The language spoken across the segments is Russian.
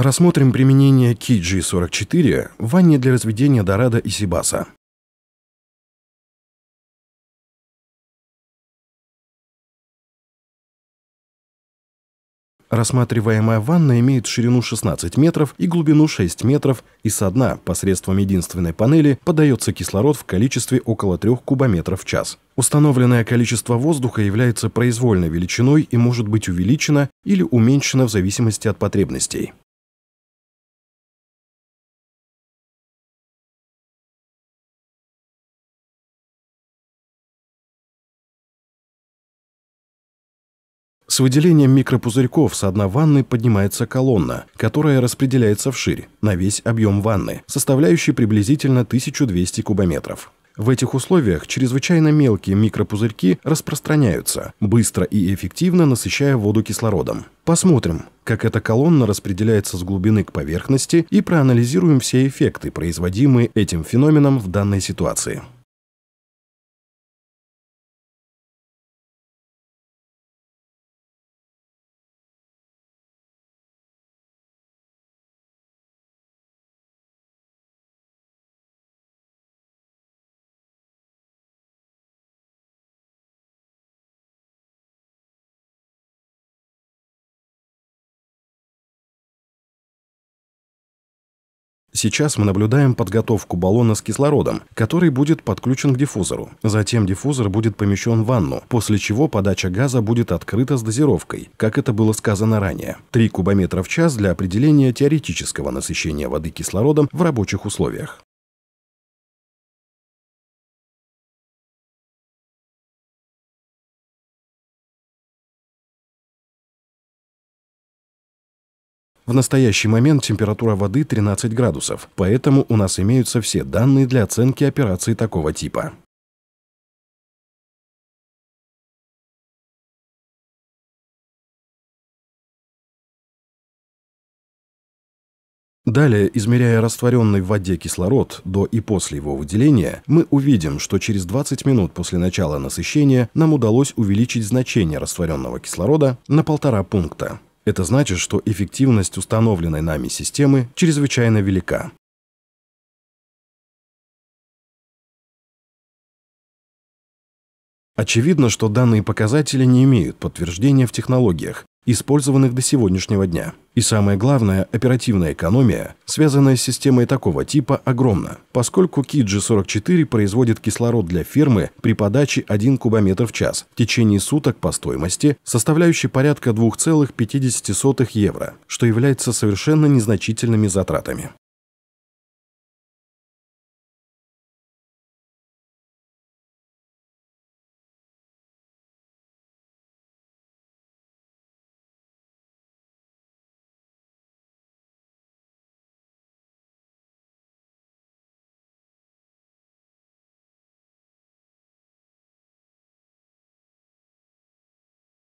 Рассмотрим применение KG44 в ванне для разведения Дорадо и Сибаса. Рассматриваемая ванна имеет ширину 16 метров и глубину 6 метров, и со дна посредством единственной панели подается кислород в количестве около 3 кубометров в час. Установленное количество воздуха является произвольной величиной и может быть увеличено или уменьшено в зависимости от потребностей. С выделением микропузырьков с одной ванны поднимается колонна, которая распределяется вширь, на весь объем ванны, составляющий приблизительно 1200 кубометров. В этих условиях чрезвычайно мелкие микропузырьки распространяются, быстро и эффективно насыщая воду кислородом. Посмотрим, как эта колонна распределяется с глубины к поверхности и проанализируем все эффекты, производимые этим феноменом в данной ситуации. Сейчас мы наблюдаем подготовку баллона с кислородом, который будет подключен к диффузору. Затем диффузор будет помещен в ванну, после чего подача газа будет открыта с дозировкой, как это было сказано ранее. 3 кубометра в час для определения теоретического насыщения воды кислородом в рабочих условиях. В настоящий момент температура воды 13 градусов, поэтому у нас имеются все данные для оценки операции такого типа. Далее, измеряя растворенный в воде кислород до и после его выделения, мы увидим, что через 20 минут после начала насыщения нам удалось увеличить значение растворенного кислорода на полтора пункта. Это значит, что эффективность установленной нами системы чрезвычайно велика. Очевидно, что данные показатели не имеют подтверждения в технологиях, использованных до сегодняшнего дня. И самое главное, оперативная экономия, связанная с системой такого типа, огромна, поскольку Киджи-44 производит кислород для фермы при подаче 1 кубометр в час в течение суток по стоимости, составляющей порядка 2,50 евро, что является совершенно незначительными затратами.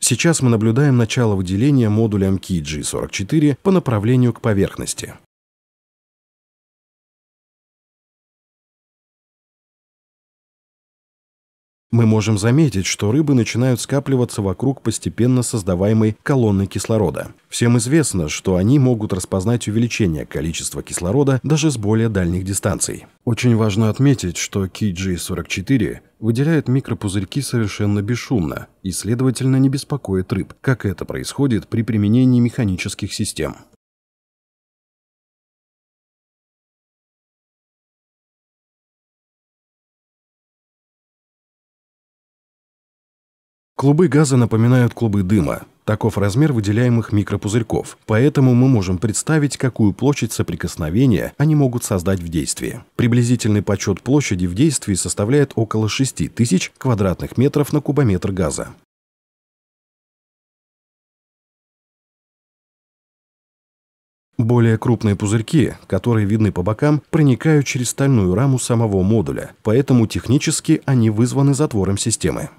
Сейчас мы наблюдаем начало выделения модуля МКИ 44 по направлению к поверхности. Мы можем заметить, что рыбы начинают скапливаться вокруг постепенно создаваемой колонны кислорода. Всем известно, что они могут распознать увеличение количества кислорода даже с более дальних дистанций. Очень важно отметить, что KG44 выделяет микропузырьки совершенно бесшумно и, следовательно, не беспокоит рыб, как это происходит при применении механических систем. Клубы газа напоминают клубы дыма. Таков размер выделяемых микропузырьков, поэтому мы можем представить, какую площадь соприкосновения они могут создать в действии. Приблизительный подсчет площади в действии составляет около тысяч квадратных метров на кубометр газа. Более крупные пузырьки, которые видны по бокам, проникают через стальную раму самого модуля, поэтому технически они вызваны затвором системы.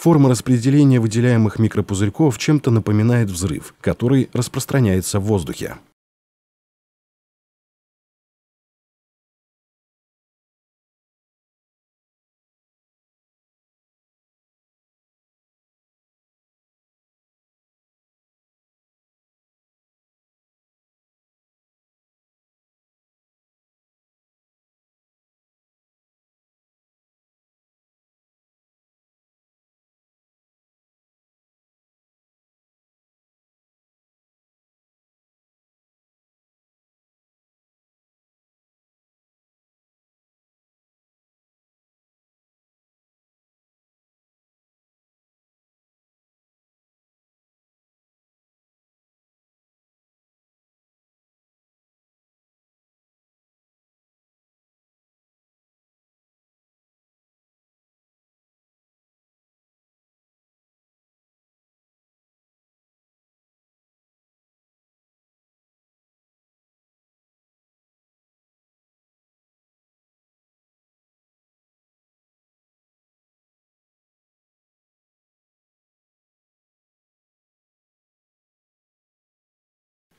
Форма распределения выделяемых микропузырьков чем-то напоминает взрыв, который распространяется в воздухе.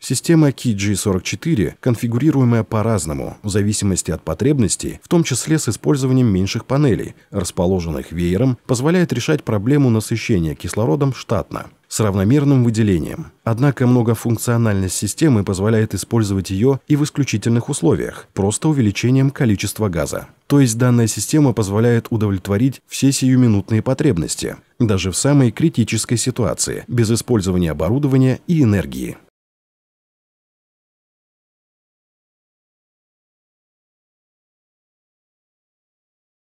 Система KG44 конфигурируемая по-разному, в зависимости от потребностей, в том числе с использованием меньших панелей, расположенных веером, позволяет решать проблему насыщения кислородом штатно с равномерным выделением. Однако многофункциональность системы позволяет использовать ее и в исключительных условиях, просто увеличением количества газа. То есть данная система позволяет удовлетворить все сиюминутные потребности, даже в самой критической ситуации, без использования оборудования и энергии.